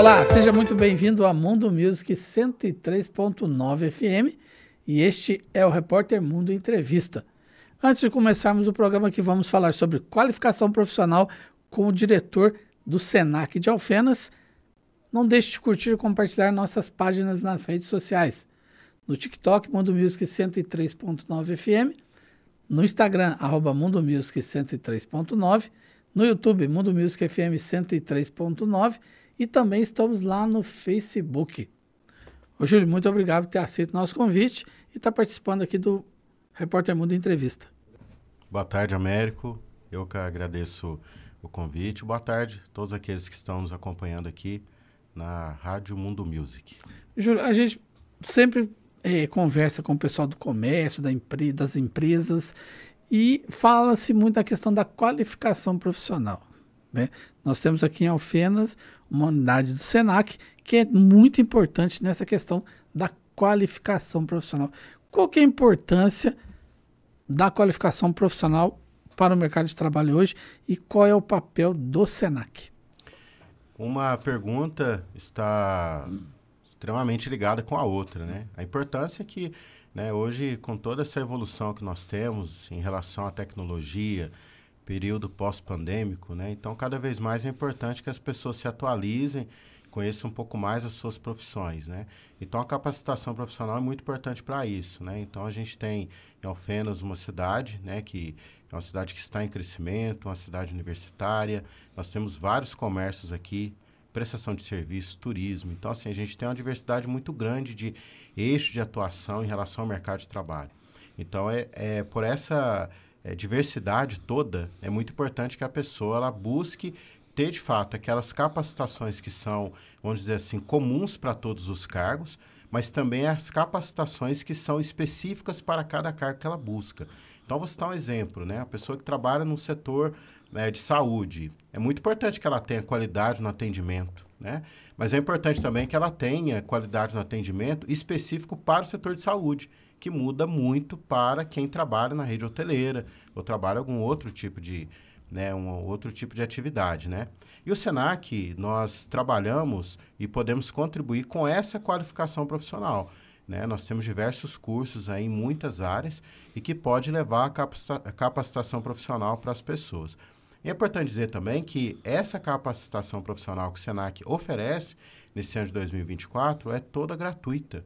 Olá, seja muito bem-vindo a Mundo Music 103.9 FM e este é o Repórter Mundo Entrevista. Antes de começarmos o programa que vamos falar sobre qualificação profissional com o diretor do Senac de Alfenas, não deixe de curtir e compartilhar nossas páginas nas redes sociais. No TikTok, Mundo Music 103.9 FM, no Instagram, arroba Mundo Music 103.9, no YouTube, Mundo Music FM 103.9 e também estamos lá no Facebook. Ô, Júlio, muito obrigado por ter aceito o nosso convite e estar tá participando aqui do Repórter Mundo Entrevista. Boa tarde, Américo. Eu que agradeço o convite. Boa tarde a todos aqueles que estão nos acompanhando aqui na Rádio Mundo Music. Júlio, a gente sempre é, conversa com o pessoal do comércio, da empre das empresas, e fala-se muito da questão da qualificação profissional. Né? Nós temos aqui em Alfenas uma unidade do SENAC que é muito importante nessa questão da qualificação profissional. Qual que é a importância da qualificação profissional para o mercado de trabalho hoje e qual é o papel do SENAC? Uma pergunta está extremamente ligada com a outra, né? A importância é que né, hoje, com toda essa evolução que nós temos em relação à tecnologia, período pós-pandêmico, né? Então, cada vez mais é importante que as pessoas se atualizem, conheçam um pouco mais as suas profissões, né? Então, a capacitação profissional é muito importante para isso, né? Então, a gente tem em Alfenas uma cidade, né, que é uma cidade que está em crescimento, uma cidade universitária. Nós temos vários comércios aqui, prestação de serviços, turismo. Então, assim, a gente tem uma diversidade muito grande de eixo de atuação em relação ao mercado de trabalho. Então, é, é por essa é, diversidade toda, é muito importante que a pessoa ela busque ter de fato aquelas capacitações que são, vamos dizer assim, comuns para todos os cargos, mas também as capacitações que são específicas para cada cargo que ela busca. Então, vou citar um exemplo, né? A pessoa que trabalha no setor né, de saúde, é muito importante que ela tenha qualidade no atendimento, né? Mas é importante também que ela tenha qualidade no atendimento específico para o setor de saúde que muda muito para quem trabalha na rede hoteleira ou trabalha algum outro tipo de né, um outro tipo de atividade, né? E o Senac nós trabalhamos e podemos contribuir com essa qualificação profissional. Né? Nós temos diversos cursos aí em muitas áreas e que pode levar a capacitação profissional para as pessoas. É importante dizer também que essa capacitação profissional que o SENAC oferece nesse ano de 2024 é toda gratuita.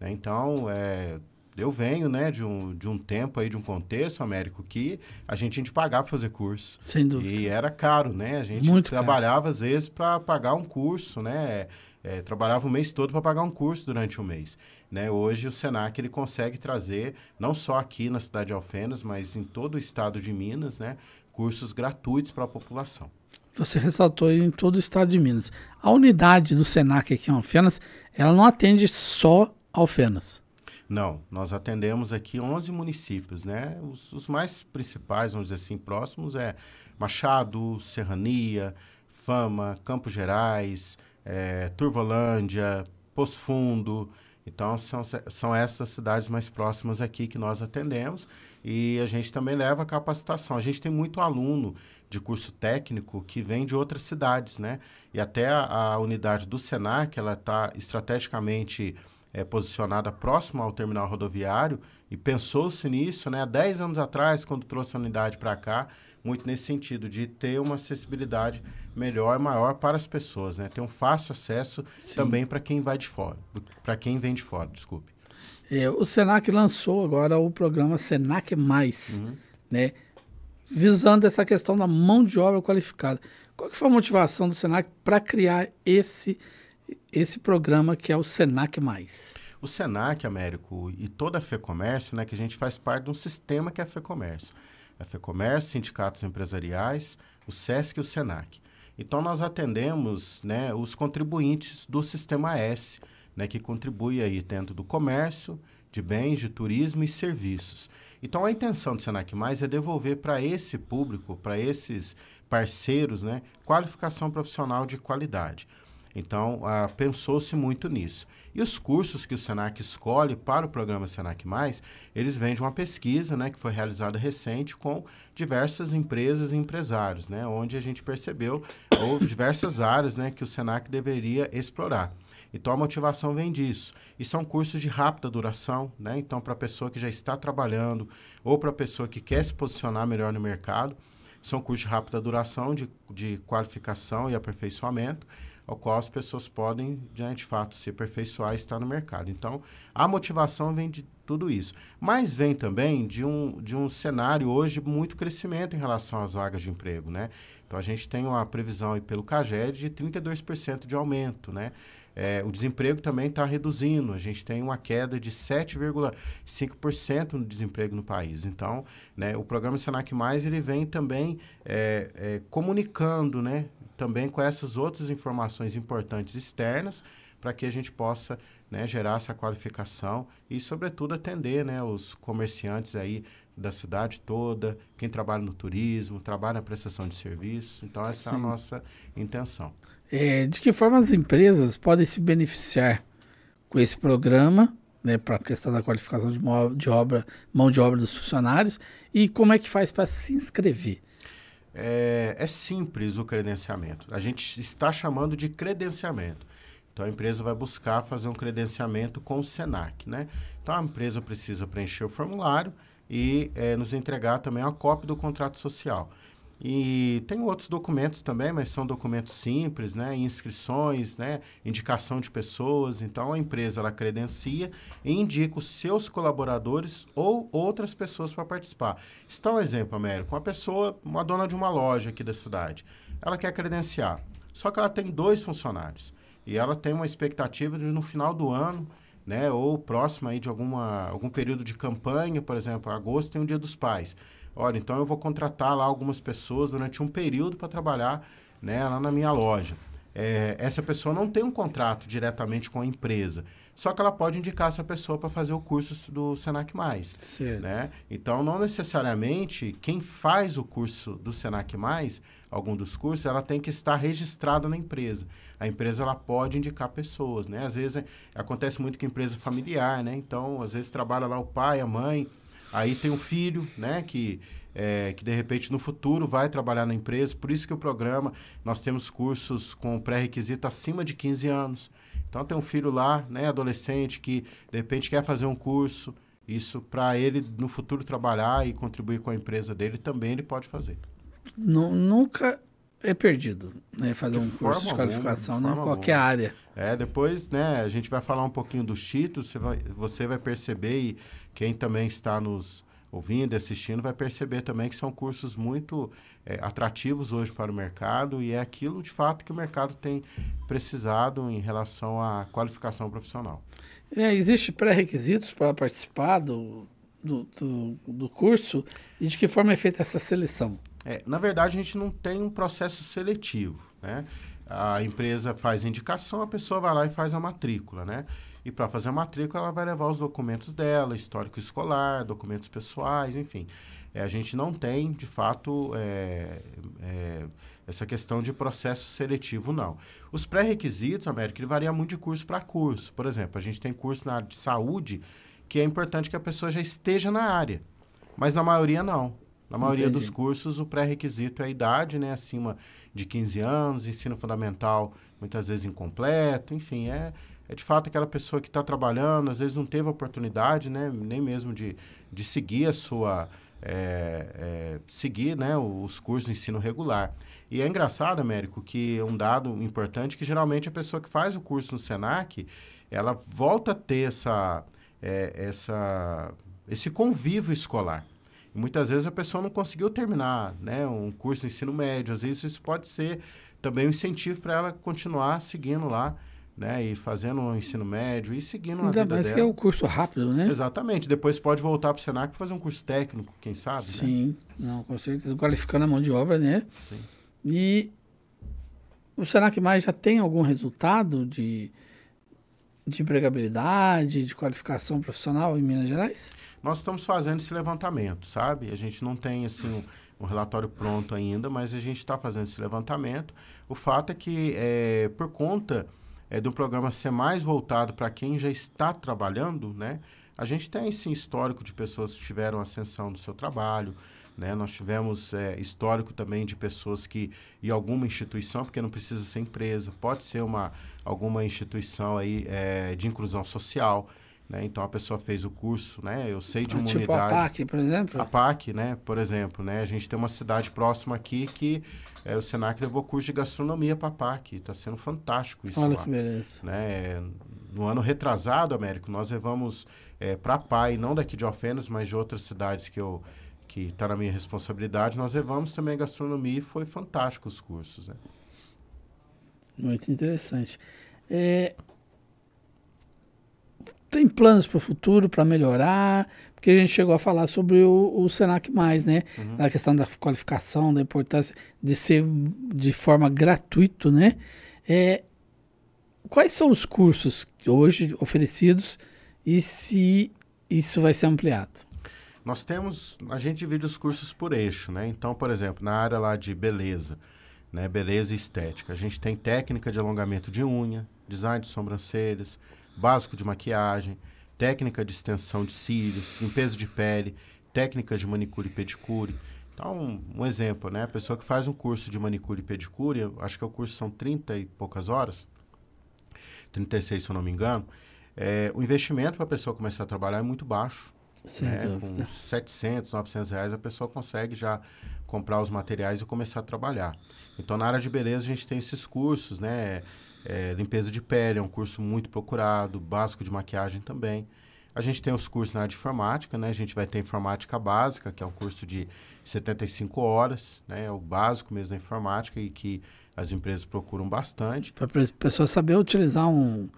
Né? Então, é, eu venho, né, de um, de um tempo aí, de um contexto, Américo, que a gente tinha que pagar para fazer curso. Sem dúvida. E era caro, né? A gente Muito trabalhava, caro. às vezes, para pagar um curso, né? É, trabalhava o mês todo para pagar um curso durante o mês. Né? Hoje o Senac ele consegue trazer, não só aqui na cidade de Alfenas, mas em todo o estado de Minas, né? cursos gratuitos para a população. Você ressaltou em todo o estado de Minas. A unidade do Senac aqui em Alfenas, ela não atende só Alfenas. Não, nós atendemos aqui 11 municípios, né? Os, os mais principais, vamos dizer assim, próximos é Machado, Serrania, Fama, Campos Gerais, é, Turvolândia, Poço Fundo. Então, são, são essas cidades mais próximas aqui que nós atendemos e a gente também leva capacitação. A gente tem muito aluno de curso técnico que vem de outras cidades, né? E até a, a unidade do SENAC, ela está estrategicamente é, posicionada próximo ao terminal rodoviário e pensou-se nisso né, há 10 anos atrás, quando trouxe a unidade para cá, muito nesse sentido, de ter uma acessibilidade melhor, maior para as pessoas, né? ter um fácil acesso Sim. também para quem vai de fora, para quem vem de fora, desculpe. É, o Senac lançou agora o programa Senac Mais, uhum. né? visando essa questão da mão de obra qualificada. Qual que foi a motivação do Senac para criar esse programa? esse programa que é o Senac Mais. O Senac, Américo, e toda a FEComércio, né, que a gente faz parte de um sistema que é a FEComércio. É a FEComércio, sindicatos empresariais, o SESC e o Senac. Então, nós atendemos né, os contribuintes do Sistema S, né, que contribui aí dentro do comércio, de bens, de turismo e serviços. Então, a intenção do Senac Mais é devolver para esse público, para esses parceiros, né, qualificação profissional de qualidade. Então, ah, pensou-se muito nisso. E os cursos que o SENAC escolhe para o programa SENAC+, Mais, eles vêm de uma pesquisa né, que foi realizada recente com diversas empresas e empresários, né, onde a gente percebeu ou diversas áreas né, que o SENAC deveria explorar. Então a motivação vem disso. E são cursos de rápida duração, né? Então, para a pessoa que já está trabalhando ou para a pessoa que quer se posicionar melhor no mercado, são cursos de rápida duração, de, de qualificação e aperfeiçoamento, ao qual as pessoas podem, de fato, se aperfeiçoar e estar no mercado. Então, a motivação vem de tudo isso. Mas vem também de um, de um cenário hoje muito crescimento em relação às vagas de emprego, né? Então, a gente tem uma previsão aí pelo CAGED de 32% de aumento, né? É, o desemprego também está reduzindo. A gente tem uma queda de 7,5% no desemprego no país. Então, né, o programa Senac Mais ele vem também é, é, comunicando, né, também com essas outras informações importantes externas para que a gente possa né, gerar essa qualificação e, sobretudo, atender né, os comerciantes aí da cidade toda, quem trabalha no turismo, trabalha na prestação de serviço. Então, essa Sim. é a nossa intenção. É, de que forma as empresas podem se beneficiar com esse programa né, para a questão da qualificação de, de obra, mão de obra dos funcionários e como é que faz para se inscrever? É, é, simples o credenciamento. A gente está chamando de credenciamento. Então a empresa vai buscar fazer um credenciamento com o Senac, né? Então a empresa precisa preencher o formulário e é, nos entregar também a cópia do contrato social. E tem outros documentos também, mas são documentos simples, né? Inscrições, né? Indicação de pessoas. Então, a empresa, ela credencia e indica os seus colaboradores ou outras pessoas para participar. Está um exemplo, Américo. Uma pessoa, uma dona de uma loja aqui da cidade, ela quer credenciar. Só que ela tem dois funcionários. E ela tem uma expectativa de, no final do ano, né? Ou próximo aí de alguma, algum período de campanha, por exemplo, agosto tem o Dia dos Pais olha, então eu vou contratar lá algumas pessoas durante um período para trabalhar né, lá na minha loja. É, essa pessoa não tem um contrato diretamente com a empresa. Só que ela pode indicar essa pessoa para fazer o curso do Senac Mais, certo. né? Então não necessariamente quem faz o curso do Senac Mais, algum dos cursos, ela tem que estar registrada na empresa. A empresa ela pode indicar pessoas, né? Às vezes é, acontece muito com empresa familiar, né? Então às vezes trabalha lá o pai, a mãe, Aí tem um filho, né, que, é, que de repente no futuro vai trabalhar na empresa. Por isso que o programa, nós temos cursos com pré-requisito acima de 15 anos. Então tem um filho lá, né, adolescente, que de repente quer fazer um curso. Isso para ele no futuro trabalhar e contribuir com a empresa dele também ele pode fazer. N nunca é perdido né, fazer de um curso de qualificação em qualquer área. É, depois, né, a gente vai falar um pouquinho do Chito, você vai, você vai perceber e quem também está nos ouvindo e assistindo vai perceber também que são cursos muito é, atrativos hoje para o mercado e é aquilo de fato que o mercado tem precisado em relação à qualificação profissional. É, Existem pré-requisitos para participar do, do, do, do curso e de que forma é feita essa seleção? É, na verdade, a gente não tem um processo seletivo, né? a empresa faz indicação, a pessoa vai lá e faz a matrícula, né? E para fazer a matrícula, ela vai levar os documentos dela, histórico escolar, documentos pessoais, enfim. É, a gente não tem, de fato, é, é, essa questão de processo seletivo, não. Os pré-requisitos, América, ele varia muito de curso para curso. Por exemplo, a gente tem curso na área de saúde, que é importante que a pessoa já esteja na área. Mas na maioria, não. Na maioria Entendi. dos cursos, o pré-requisito é a idade, né? Acima de 15 anos, ensino fundamental muitas vezes incompleto, enfim, é, é de fato aquela pessoa que está trabalhando, às vezes não teve oportunidade, né, nem mesmo de, de seguir a sua. É, é, seguir né, os cursos de ensino regular. E é engraçado, Américo, que é um dado importante que geralmente a pessoa que faz o curso no SENAC, ela volta a ter essa, é, essa, esse convívio escolar. E muitas vezes a pessoa não conseguiu terminar né, um curso de ensino médio. Às vezes isso pode ser também um incentivo para ela continuar seguindo lá né? E fazendo o um ensino médio e seguindo Ainda a vida mais dela. que é um curso rápido, né? Exatamente. Depois pode voltar para o Senac para fazer um curso técnico, quem sabe, né? Sim, né? não, com certeza. Qualificando a mão de obra, né? Sim. E o Senac Mais já tem algum resultado de de empregabilidade, de qualificação profissional em Minas Gerais? Nós estamos fazendo esse levantamento, sabe? A gente não tem assim um, um relatório pronto ainda, mas a gente está fazendo esse levantamento. O fato é que é, por conta é, do programa ser mais voltado para quem já está trabalhando, né? A gente tem sim histórico de pessoas que tiveram ascensão do seu trabalho, né? Nós tivemos é, histórico também de pessoas que, e alguma instituição, porque não precisa ser empresa, pode ser uma, alguma instituição aí, é, de inclusão social. Né? Então a pessoa fez o curso, né? Eu sei de ah, uma tipo unidade. A PAC, por exemplo? A PAC, né? Por exemplo, né? A gente tem uma cidade próxima aqui que é, o Senac levou curso de gastronomia para a PAC. Está sendo fantástico isso. Olha lá. que beleza. Né? No ano retrasado, Américo, nós levamos é, para a PAI, não daqui de Alfenas, mas de outras cidades que eu que está na minha responsabilidade, nós levamos também a gastronomia e foi fantástico os cursos. Né? Muito interessante. É, tem planos para o futuro para melhorar? Porque a gente chegou a falar sobre o, o Senac mais, né? Uhum. A questão da qualificação, da importância de ser de forma gratuito, né? É, quais são os cursos hoje oferecidos e se isso vai ser ampliado? Nós temos, a gente divide os cursos por eixo, né? Então, por exemplo, na área lá de beleza, né, beleza e estética, a gente tem técnica de alongamento de unha, design de sobrancelhas, básico de maquiagem, técnica de extensão de cílios, limpeza de pele, técnicas de manicure e pedicure. Então, um exemplo, né? A pessoa que faz um curso de manicure e pedicure, acho que o curso são 30 e poucas horas, 36 se eu não me engano, é, o investimento para a pessoa começar a trabalhar é muito baixo né? Com 700, 900 reais a pessoa consegue já comprar os materiais e começar a trabalhar. Então, na área de beleza, a gente tem esses cursos, né? É, limpeza de pele é um curso muito procurado, básico de maquiagem também. A gente tem os cursos na área de informática, né? A gente vai ter informática básica, que é um curso de 75 horas, né? É o básico mesmo da informática e que as empresas procuram bastante. Para a pessoa saber utilizar um,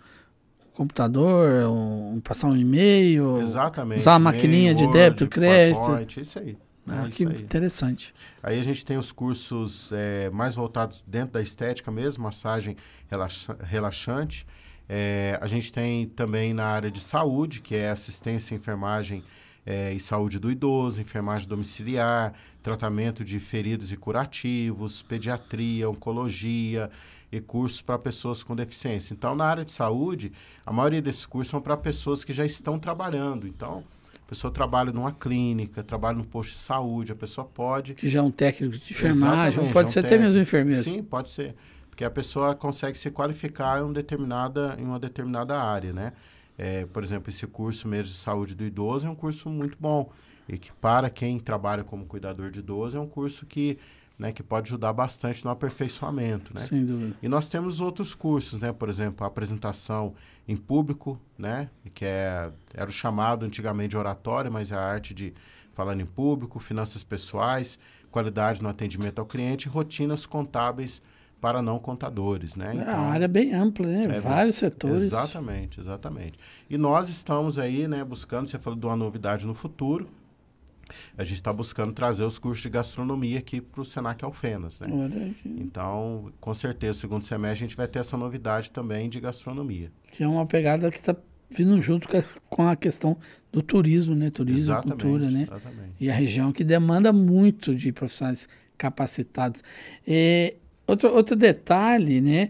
computador, um, passar um e-mail. Exatamente. Usar a maquininha de Word, débito, crédito. PowerPoint, é isso aí. Ah, é que aí. interessante. Aí a gente tem os cursos é, mais voltados dentro da estética mesmo, massagem relaxa relaxante. É, a gente tem também na área de saúde, que é assistência em enfermagem é, e saúde do idoso, enfermagem domiciliar, tratamento de feridos e curativos, pediatria, oncologia, e cursos para pessoas com deficiência. Então, na área de saúde, a maioria desses cursos são para pessoas que já estão trabalhando. Então, a pessoa trabalha numa clínica, trabalha num posto de saúde, a pessoa pode. Que já é um técnico de enfermagem, pode é ser um até mesmo enfermeiro. Sim, pode ser. Porque a pessoa consegue se qualificar em, um determinada, em uma determinada área, né? É, por exemplo, esse curso mesmo de saúde do idoso é um curso muito bom. E que para quem trabalha como cuidador de idoso é um curso que né, que pode ajudar bastante no aperfeiçoamento. Né? Sem dúvida. E nós temos outros cursos, né, por exemplo, a apresentação em público, né, que é, era o chamado antigamente de oratório, mas é a arte de falar em público, finanças pessoais, qualidade no atendimento ao cliente, rotinas contábeis para não contadores, né? É, então, é uma área bem ampla, né? É, Vários setores. Exatamente, exatamente. E nós estamos aí, né, buscando, você falou de uma novidade no futuro, a gente está buscando trazer os cursos de gastronomia aqui para o Senac Alfenas, né? Então, com certeza, segundo semestre a gente vai ter essa novidade também de gastronomia. Que é uma pegada que está vindo junto com a questão do turismo, né? Turismo, exatamente, cultura, né? Exatamente. E a região que demanda muito de profissionais capacitados. É, outro, outro detalhe, né?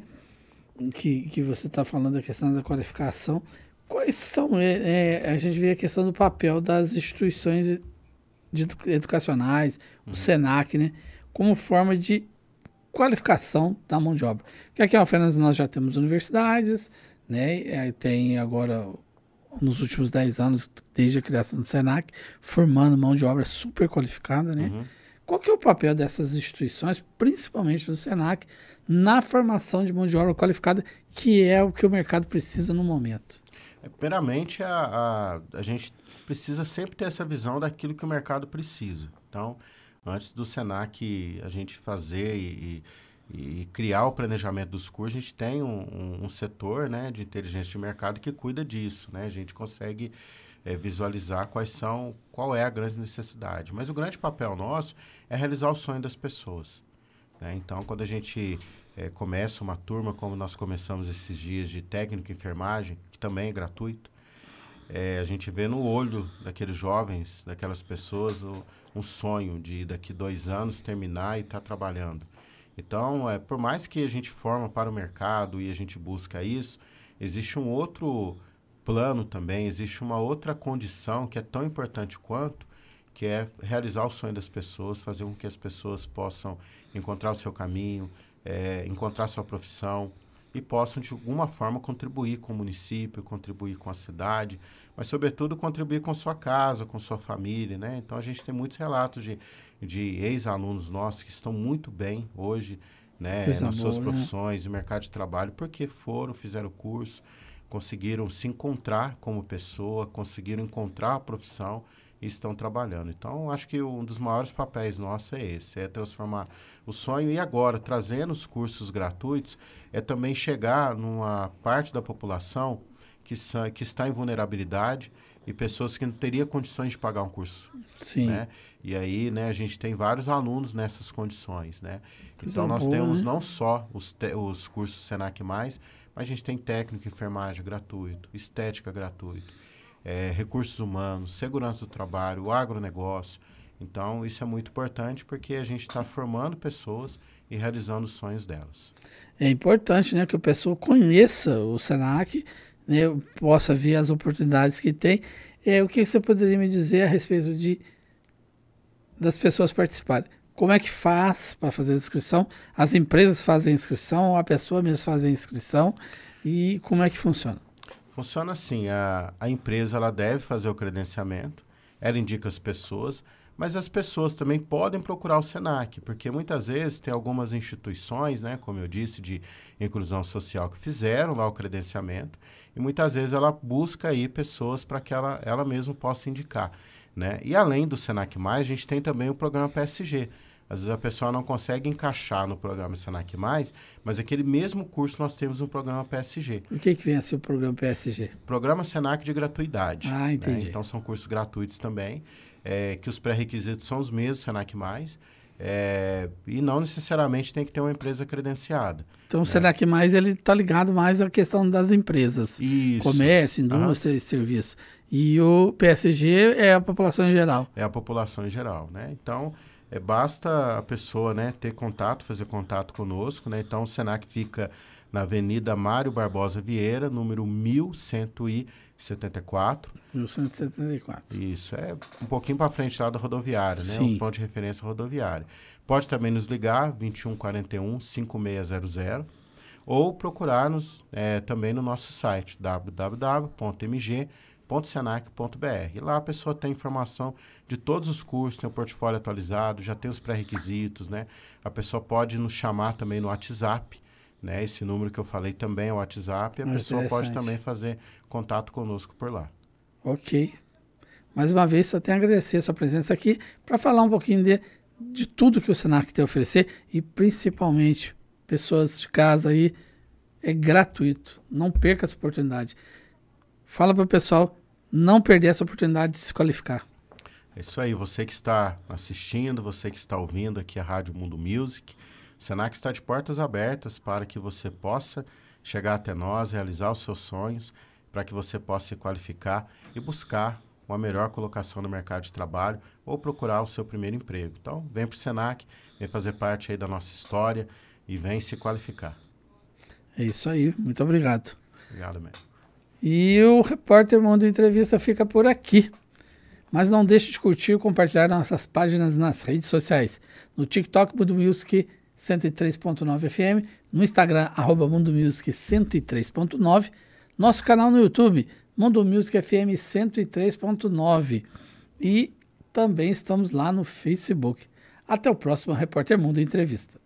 Que, que você está falando da questão da qualificação. Quais são? É, é, a gente vê a questão do papel das instituições de educacionais, uhum. o SENAC, né? Como forma de qualificação da mão de obra. Porque aqui em Alfenas nós já temos universidades, né? É, tem agora, nos últimos 10 anos, desde a criação do SENAC, formando mão de obra super qualificada, né? Uhum. Qual que é o papel dessas instituições, principalmente do SENAC, na formação de mão de obra qualificada, que é o que o mercado precisa no momento? primeiramente, a, a, a gente precisa sempre ter essa visão daquilo que o mercado precisa. Então, antes do SENAC a gente fazer e, e, e criar o planejamento dos cursos, a gente tem um, um, um, setor né, de inteligência de mercado que cuida disso. Né? A gente consegue é, visualizar quais são, qual é a grande necessidade. Mas o grande papel nosso é realizar o sonho das pessoas. Né? Então, quando a gente é, começa uma turma, como nós começamos esses dias, de técnico e enfermagem, que também é gratuito. É, a gente vê no olho daqueles jovens, daquelas pessoas, o, um sonho de daqui dois anos terminar e estar tá trabalhando. Então, é, por mais que a gente forma para o mercado e a gente busca isso, existe um outro plano também, existe uma outra condição que é tão importante quanto, que é realizar o sonho das pessoas, fazer com que as pessoas possam encontrar o seu caminho, é, encontrar sua profissão e possam de alguma forma contribuir com o município, contribuir com a cidade, mas sobretudo contribuir com sua casa, com sua família, né? Então a gente tem muitos relatos de, de ex-alunos nossos que estão muito bem hoje, né, nas suas né? profissões, né? no mercado de trabalho, porque foram, fizeram o curso, conseguiram se encontrar como pessoa, conseguiram encontrar a profissão estão trabalhando. Então, acho que um dos maiores papéis nossos é esse, é transformar o sonho e agora, trazendo os cursos gratuitos, é também chegar numa parte da população que, que está em vulnerabilidade e pessoas que não teria condições de pagar um curso. Sim. Né? E aí, né, a gente tem vários alunos nessas condições, né? Então, coisa então, nós boa, temos né? não só os, os cursos Senac+, mas a gente tem técnico, enfermagem gratuito, estética gratuito é, recursos humanos, segurança do trabalho, agronegócio. Então, isso é muito importante porque a gente está formando pessoas e realizando os sonhos delas. É importante né, que a pessoa conheça o SENAC, né, possa ver as oportunidades que tem. É, o que você poderia me dizer a respeito de, das pessoas participarem? Como é que faz para fazer a inscrição? As empresas fazem a inscrição, a pessoa mesmo faz a inscrição e como é que funciona? Funciona assim, a, a empresa ela deve fazer o credenciamento, ela indica as pessoas, mas as pessoas também podem procurar o SENAC, porque muitas vezes tem algumas instituições, né, como eu disse, de inclusão social que fizeram lá o credenciamento, e muitas vezes ela busca aí pessoas para que ela, ela mesma possa indicar. Né? E além do SENAC+, a gente tem também o programa PSG, às vezes a pessoa não consegue encaixar no programa Senac Mais, mas aquele mesmo curso nós temos um programa PSG. O que, que vem a ser o programa PSG? Programa Senac de gratuidade. Ah, né? entendi. Né? Então são cursos gratuitos também, é, que os pré-requisitos são os mesmos Senac Mais. É, e não necessariamente tem que ter uma empresa credenciada. Então, né? será que mais ele está ligado mais à questão das empresas? Isso. Comércio, indústria uhum. e serviço. E o PSG é a população em geral. É a população em geral, né? Então, é, basta a pessoa né, ter contato, fazer contato conosco. Né? Então, o SENAC fica na Avenida Mário Barbosa Vieira, número 1174. 1174. Isso, é um pouquinho para frente lá da rodoviária, né? Sim. Um ponto de referência é rodoviária. Pode também nos ligar, 2141 5600, ou procurar-nos é, também no nosso site, www.mg.com.br www.senac.br. Lá a pessoa tem informação de todos os cursos, tem o portfólio atualizado, já tem os pré-requisitos, né? A pessoa pode nos chamar também no WhatsApp, né? Esse número que eu falei também é o WhatsApp, a Muito pessoa pode também fazer contato conosco por lá. OK. Mais uma vez, só tenho a agradecer a sua presença aqui para falar um pouquinho de, de tudo que o Senac tem a oferecer e principalmente pessoas de casa aí, é gratuito. Não perca essa oportunidade. Fala para o pessoal não perder essa oportunidade de se qualificar. É isso aí, você que está assistindo, você que está ouvindo aqui a Rádio Mundo Music, o Senac está de portas abertas para que você possa chegar até nós, realizar os seus sonhos, para que você possa se qualificar e buscar uma melhor colocação no mercado de trabalho ou procurar o seu primeiro emprego. Então, vem para o Senac, vem fazer parte aí da nossa história e vem se qualificar. É isso aí, muito obrigado. Obrigado Américo. E o repórter Mundo Entrevista fica por aqui. Mas não deixe de curtir e compartilhar nossas páginas nas redes sociais. No TikTok Mundo Music 103.9 FM, no Instagram arroba Mundo Music 103.9, nosso canal no YouTube Mundo Music FM 103.9 e também estamos lá no Facebook. Até o próximo Repórter Mundo Entrevista.